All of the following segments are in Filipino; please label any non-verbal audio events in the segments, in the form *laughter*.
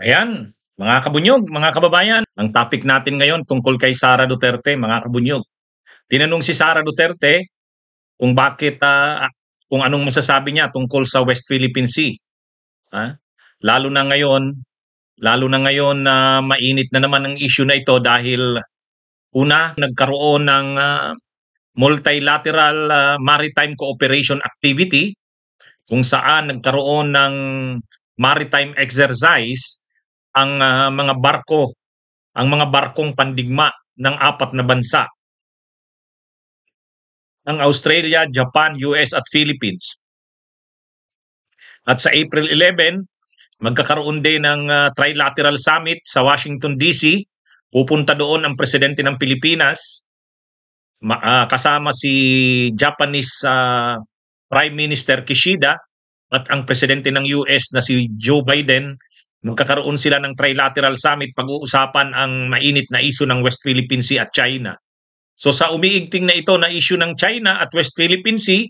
Ayan, mga kabunyog, mga kababayan, ang topic natin ngayon tungkol kay Sara Duterte, mga kabunyog. Tinanong si Sara Duterte kung bakit uh, kung anong masasabi niya tungkol sa West Philippine Sea. Ha? Lalo na ngayon, lalo na ngayon na uh, mainit na naman ang issue na ito dahil una nagkaroon ng uh, multilateral uh, maritime cooperation activity kung saan nagkaroon ng maritime exercise ang uh, mga barko, ang mga barkong pandigma ng apat na bansa. Ng Australia, Japan, US at Philippines. At sa April 11, magkakaroon din ng uh, trilateral summit sa Washington DC. Pupunta doon ang presidente ng Pilipinas ma- uh, kasama si Japanese uh, Prime Minister Kishida at ang presidente ng US na si Joe Biden Magkakaroon sila ng trilateral summit pag-uusapan ang mainit na isyu ng West Philippine Sea at China. So sa umiigting na ito na issue ng China at West Philippine Sea,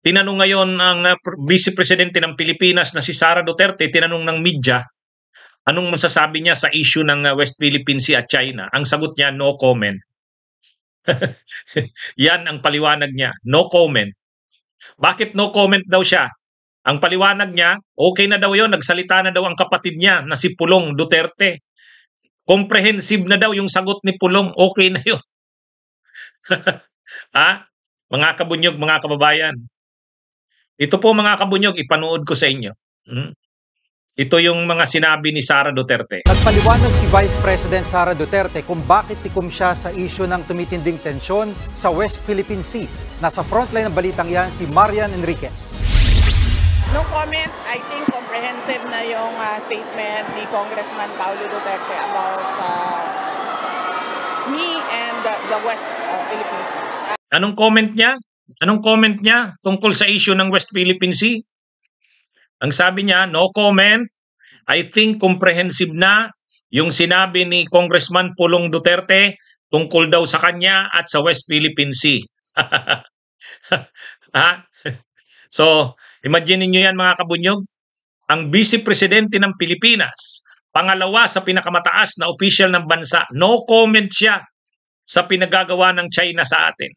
tinanong ngayon ang uh, Vice Presidente ng Pilipinas na si Sara Duterte, tinanong ng media, anong masasabi niya sa issue ng uh, West Philippine Sea at China? Ang sagot niya, no comment. *laughs* Yan ang paliwanag niya, no comment. Bakit no comment daw siya? Ang paliwanag niya, okay na daw yon nagsalita na daw ang kapatid niya na si Pulong Duterte. Comprehensive na daw yung sagot ni Pulong, okay na yon. *laughs* ha? Mga kabunyog, mga kababayan. Ito po mga kabunyog, ipanood ko sa inyo. Hmm? Ito yung mga sinabi ni Sara Duterte. Nagpaliwanag si Vice President Sara Duterte kung bakit tikom siya sa isyo ng tumitinding tensyon sa West Philippine Sea. Nasa frontline ng balitang yan si Marian Enriquez. No comments. I think comprehensive na yung uh, statement ni Congressman Paulo Duterte about uh, me and uh, the West uh, Philippines. Anong comment niya? Anong comment niya tungkol sa issue ng West Philippine Sea? Ang sabi niya, no comment. I think comprehensive na yung sinabi ni Congressman Pulong Duterte tungkol daw sa kanya at sa West Philippine Sea. *laughs* ha? So, Imagine niyo yan mga kabunyog, ang Vice Presidente ng Pilipinas, pangalawa sa pinakamataas na official ng bansa, no comment siya sa pinagagawa ng China sa atin.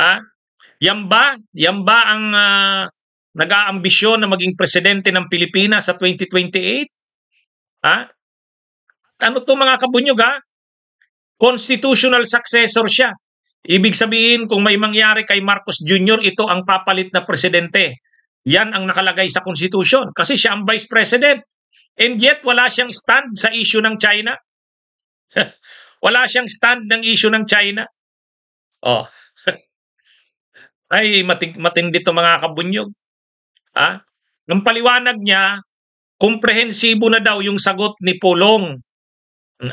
ha? *laughs* Ah, yan ba? Yan ba ang uh, nag-aambisyon na maging presidente ng Pilipinas sa 2028? Ha? Ah, at ano to mga kabunyog ha? Constitutional successor siya Ibig sabihin, kung may mangyari kay Marcos Jr., ito ang papalit na presidente. Yan ang nakalagay sa konstitusyon kasi siya ang vice president. And yet, wala siyang stand sa issue ng China. *laughs* wala siyang stand ng issue ng China. Oh. *laughs* Ay, matig, matindi to mga kabunyog. Ha? Ah, Nung paliwanag niya, komprehensibo na daw yung sagot ni Pulong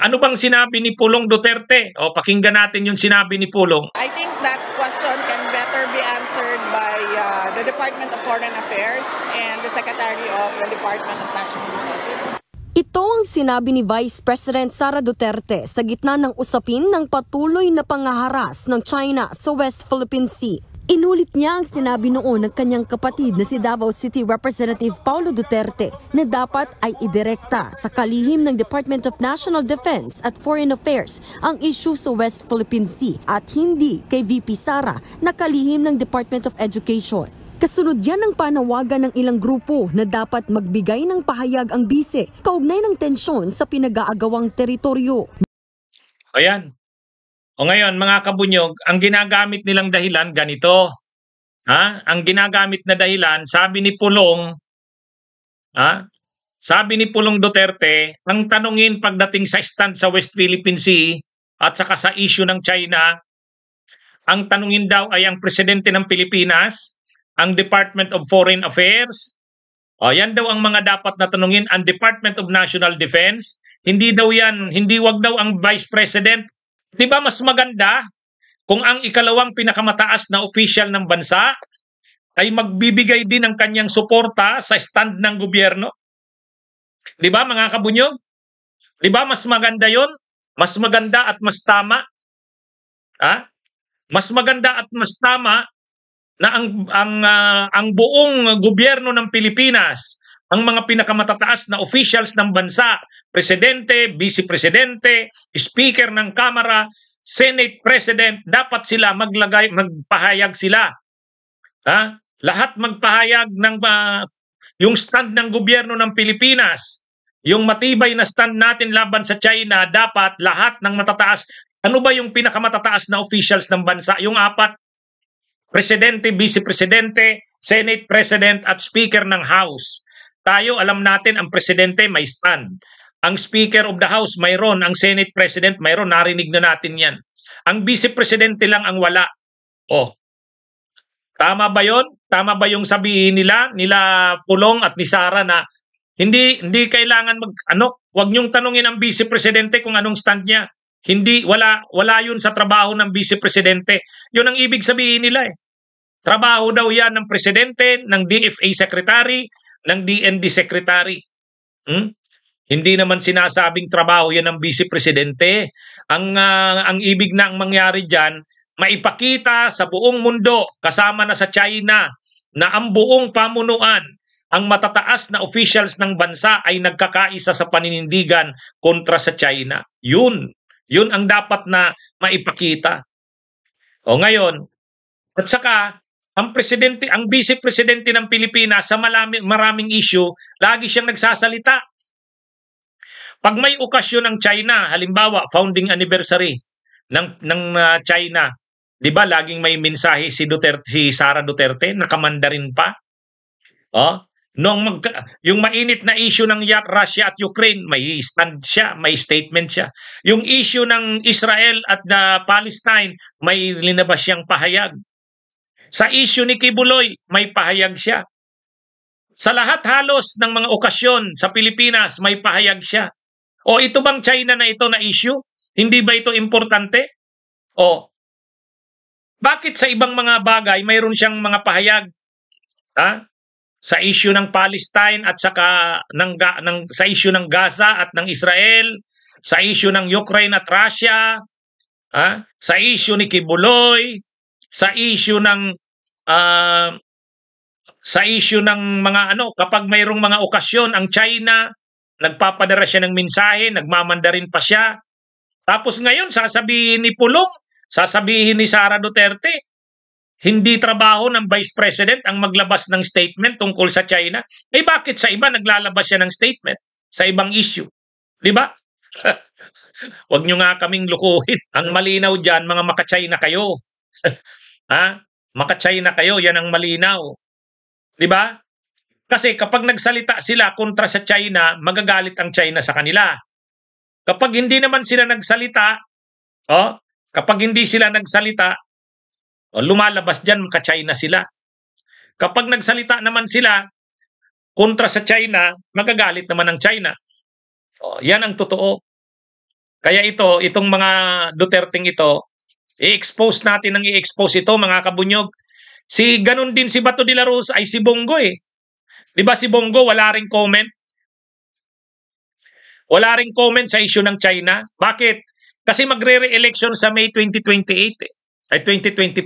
ano bang sinabi ni Pulong Duterte? O pakinggan natin yung sinabi ni Pulong. I think that question can better be answered by uh, the Department of Foreign Affairs and the Secretary of the Department of National Defense. Ito ang sinabi ni Vice President Sara Duterte sa gitna ng usapin ng patuloy na pangaharas ng China sa West Philippine Sea. Inulit niya ang sinabi noon ng kanyang kapatid na si Davao City Representative Paulo Duterte na dapat ay idirekta sa kalihim ng Department of National Defense at Foreign Affairs ang issue sa West Philippine Sea at hindi kay VP Sara na kalihim ng Department of Education. Kasunod yan ang panawagan ng ilang grupo na dapat magbigay ng pahayag ang bise kaugnay ng tensyon sa pinag-aagawang teritoryo. Ayan, o ngayon, mga kabunyog, ang ginagamit nilang dahilan ganito. Ha? Ang ginagamit na dahilan, sabi ni Pulong, ha? Sabi ni Pulong Duterte, ang tanungin pagdating sa stand sa West Philippine Sea at saka sa issue ng China, ang tanungin daw ay ang presidente ng Pilipinas, ang Department of Foreign Affairs. O, yan daw ang mga dapat na tanungin ang Department of National Defense. Hindi daw yan, hindi wag daw ang Vice President Di ba mas maganda kung ang ikalawang pinakamataas na official ng bansa ay magbibigay din ng kanyang suporta sa stand ng gobyerno? Di ba mga kabunyog? Di ba mas maganda yon? Mas maganda at mas tama? Ha? Mas maganda at mas tama na ang ang uh, ang buong gobyerno ng Pilipinas ang mga pinakamatataas na officials ng bansa, presidente, vice-presidente, speaker ng Kamara, Senate President, dapat sila maglagay, magpahayag sila. Ha? Lahat magpahayag ng uh, yung stand ng gobyerno ng Pilipinas. Yung matibay na stand natin laban sa China, dapat lahat ng matataas. Ano ba yung pinakamatataas na officials ng bansa? Yung apat, Presidente, Vice Presidente, Senate President at Speaker ng House. Tayo, alam natin, ang presidente may stand. Ang Speaker of the House mayroon, ang Senate President mayroon, narinig na natin yan. Ang Vice Presidente lang ang wala. Oh, tama ba yon? Tama ba yung sabihin nila, nila Pulong at ni Sara na hindi hindi kailangan mag ano, wag niyo tanungin ang Vice Presidente kung anong stand niya. Hindi wala wala yun sa trabaho ng Vice Presidente. 'Yon ang ibig sabihin nila eh. Trabaho daw yan ng presidente, ng DFA secretary, ng DND Secretary. Hmm? Hindi naman sinasabing trabaho 'yan ng Vice Presidente. Ang uh, ang ibig na ang mangyari diyan, maipakita sa buong mundo kasama na sa China na ang buong pamunuan ang matataas na officials ng bansa ay nagkakaisa sa paninindigan kontra sa China. Yun. Yun ang dapat na maipakita. O ngayon, at saka, ang presidente, ang vice presidente ng Pilipinas sa malami, maraming issue, lagi siyang nagsasalita. Pag may okasyon ng China, halimbawa founding anniversary ng ng uh, China, 'di ba laging may mensahe si Duterte si Sara Duterte, nakamanda rin pa. Oh, noong mag, yung mainit na issue ng Russia at Ukraine, may stand siya, may statement siya. Yung issue ng Israel at na ah, Palestine, may linabas siyang pahayag. Sa isyu ni Kibuloy, may pahayag siya. Sa lahat halos ng mga okasyon sa Pilipinas, may pahayag siya. O ito bang China na ito na issue? Hindi ba ito importante? O bakit sa ibang mga bagay mayroon siyang mga pahayag? Ha? Sa issue ng Palestine at saka ng, ng sa issue ng Gaza at ng Israel, sa issue ng Ukraine at Russia, ha? sa issue ni Kibuloy, sa issue ng uh, sa issue ng mga ano kapag mayroong mga okasyon ang China nagpapadala siya ng mensahe, nagmamandarin pa siya. Tapos ngayon sasabihin ni Pulong, sasabihin ni Sara Duterte, hindi trabaho ng Vice President ang maglabas ng statement tungkol sa China. Eh bakit sa iba naglalabas siya ng statement sa ibang issue? 'Di ba? *laughs* Huwag nyo nga kaming lukuhin. Ang malinaw dyan, mga maka-China kayo. *laughs* ha? Maka-China kayo, yan ang malinaw. 'Di ba? Kasi kapag nagsalita sila kontra sa China, magagalit ang China sa kanila. Kapag hindi naman sila nagsalita, oh, kapag hindi sila nagsalita, oh, lumalabas diyan maka-China sila. Kapag nagsalita naman sila kontra sa China, magagalit naman ang China. Oh, yan ang totoo. Kaya ito, itong mga Duterting ito, I-expose natin ang i-expose ito mga kabunyog. Si ganun din si Bato de la Rosa ay si Bongo eh. 'Di ba si Bongo wala ring comment? Wala ring comment sa issue ng China. Bakit? Kasi magre-re-election sa May 2028 eh, ay 2025.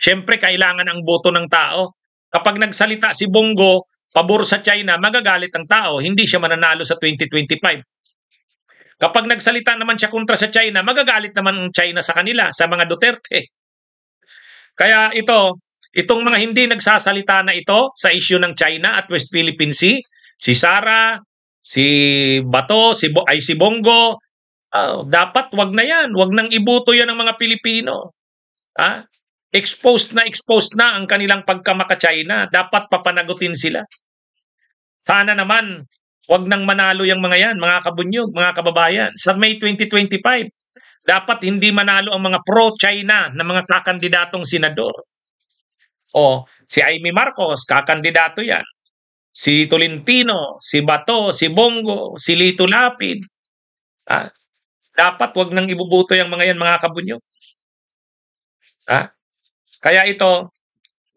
Syempre kailangan ang boto ng tao. Kapag nagsalita si Bongo, pabor sa China, magagalit ang tao, hindi siya mananalo sa 2025. Kapag nagsalita naman siya kontra sa China, magagalit naman ang China sa kanila, sa mga Duterte. Kaya ito, itong mga hindi nagsasalita na ito sa issue ng China at West Philippine Sea, si Sara, si Bato, si Bo, ay si Bongo, oh, dapat wag na yan, wag nang ibuto yan ng mga Pilipino. Ha? Exposed na exposed na ang kanilang pagkamaka-China, dapat papanagutin sila. Sana naman Huwag nang manalo yung mga yan, mga kabunyog, mga kababayan. Sa May 2025, dapat hindi manalo ang mga pro-China na mga kakandidatong senador. O, si Amy Marcos, kakandidato yan. Si Tolentino, si Bato, si Bongo, si Lito Lapid. Ah, dapat wag nang ibubuto yung mga yan, mga kabunyog. Ah, kaya ito,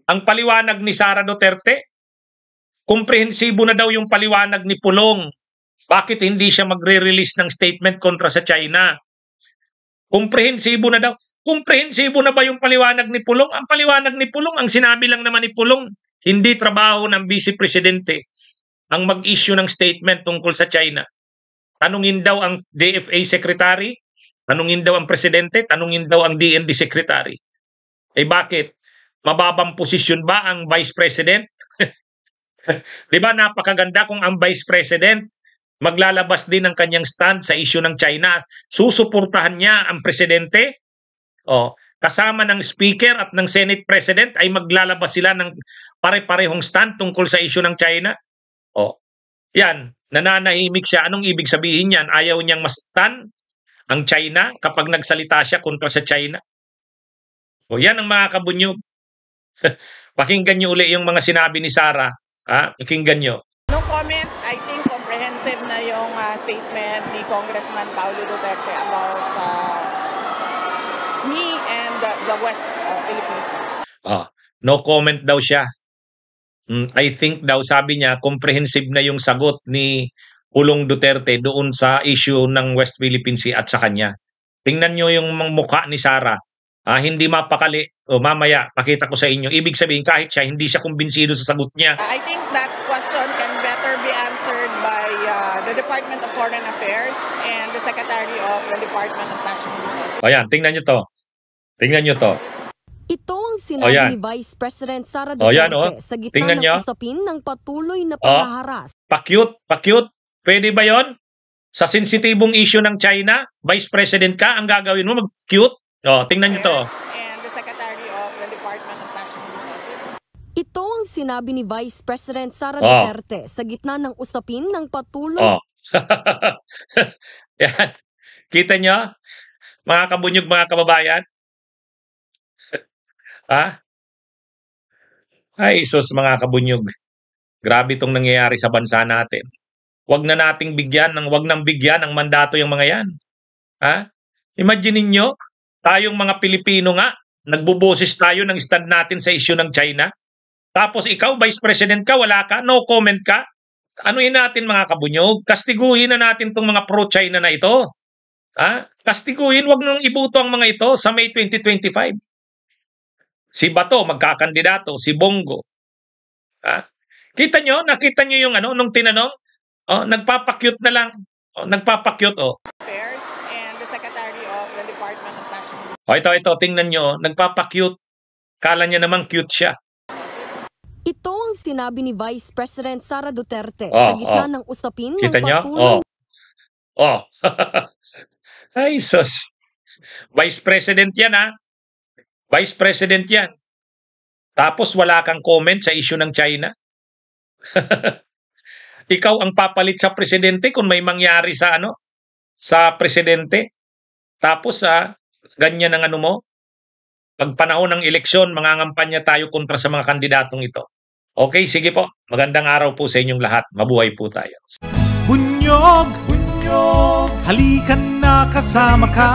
ang paliwanag ni Sara Duterte, Komprehensibo na daw yung paliwanag ni Pulong. Bakit hindi siya magre-release ng statement kontra sa China? Komprehensibo na daw. Komprehensibo na ba yung paliwanag ni Pulong? Ang paliwanag ni Pulong, ang sinabi lang naman ni Pulong, hindi trabaho ng vice presidente ang mag-issue ng statement tungkol sa China. Tanungin daw ang DFA secretary, tanungin daw ang presidente, tanungin daw ang DND secretary. Eh bakit? Mababang posisyon ba ang vice president? *laughs* 'Di ba napakaganda kung ang Vice President maglalabas din ng kanyang stand sa issue ng China. Susuportahan niya ang presidente. O, oh, kasama ng speaker at ng Senate President ay maglalabas sila ng pare-parehong stand tungkol sa issue ng China. O, oh, Yan, nananahimik siya. Anong ibig sabihin niyan? Ayaw niyang mastan ang China kapag nagsalita siya kontra sa China. O oh, yan ang mga kabunyog. *laughs* Pakinggan niyo uli yung mga sinabi ni Sara Ah, Pakinggan nyo. No comments, I think comprehensive na yung uh, statement ni Congressman Paolo Duterte about uh, me and uh, the West uh, Philippines. Ah, no comment daw siya. Mm, I think daw sabi niya comprehensive na yung sagot ni Pulong Duterte doon sa issue ng West Philippine Sea at sa kanya. Tingnan nyo yung mukha ni Sara. Ah, hindi mapakali o mamaya pakita ko sa inyo. Ibig sabihin kahit siya, hindi siya kumbinsido sa sagot niya. I think that question can better be answered by uh, the Department of Foreign Affairs and the Secretary of the Department of National Defense. O yan, tingnan niyo to. Tingnan niyo to. Ito ang sinabi ni Vice President Sara Duterte o, yan, o. sa gitna ng usapin ng patuloy na pangaharas. Pakyut, pakyut. Pwede ba yon? Sa sensitibong issue ng China, Vice President ka, ang gagawin mo, mag-cute? O, tingnan niyo to. Ito ang sinabi ni Vice President Sara oh. Duterte sa gitna ng usapin ng patuloy. Oh. *laughs* Yan. Kita nyo? Mga kabunyog, mga kababayan. *laughs* ha? Ay, sus mga kabunyog. Grabe itong nangyayari sa bansa natin. Huwag na nating bigyan, ng, wag nang bigyan ng mandato yung mga yan. Ha? Imagine niyo tayong mga Pilipino nga, nagbuboses tayo ng stand natin sa isyu ng China. Tapos ikaw, vice president ka, wala ka, no comment ka. Anuin natin mga kabunyog, kastiguhin na natin itong mga pro-China na ito. Ha? Kastiguhin, wag nang ibuto ang mga ito sa May 2025. Si Bato, magkakandidato, si Bongo. Ha? Kita nyo, nakita nyo yung ano, nung tinanong, oh, nagpapakyut na lang. Oh, nagpapakyut, oh. O oh, ito, ito, tingnan nyo, oh. nagpapakyut. Kala niya namang cute siya. Ito ang sinabi ni Vice President Sara Duterte oh, sa gitna oh. ng usapin Kita ng niyo? patuloy... Oh. oh. *laughs* Ay, sus. Vice President yan, ha? Ah. Vice President yan. Tapos wala kang comment sa issue ng China? *laughs* Ikaw ang papalit sa presidente kung may mangyari sa ano? Sa presidente? Tapos sa ah, ganyan ang ano mo? Pag panahon ng eleksyon, mangangampanya tayo kontra sa mga kandidatong ito. Okay, sige po. Magandang araw po sa inyong lahat. Mabuhay po tayo. Bunyog, bunyog, halikan na kasama ka.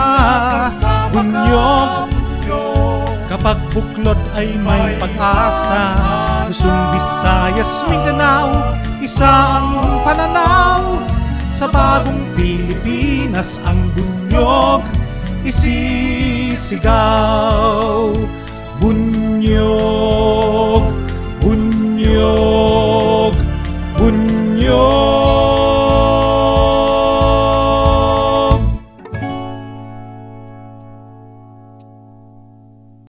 Bunyog, kapag buklod ay may pag-asa. Luzon, Visayas, Mindanao, isa ang pananaw. Sa bagong Pilipinas ang bunyog isisigaw. Bunyog, yêu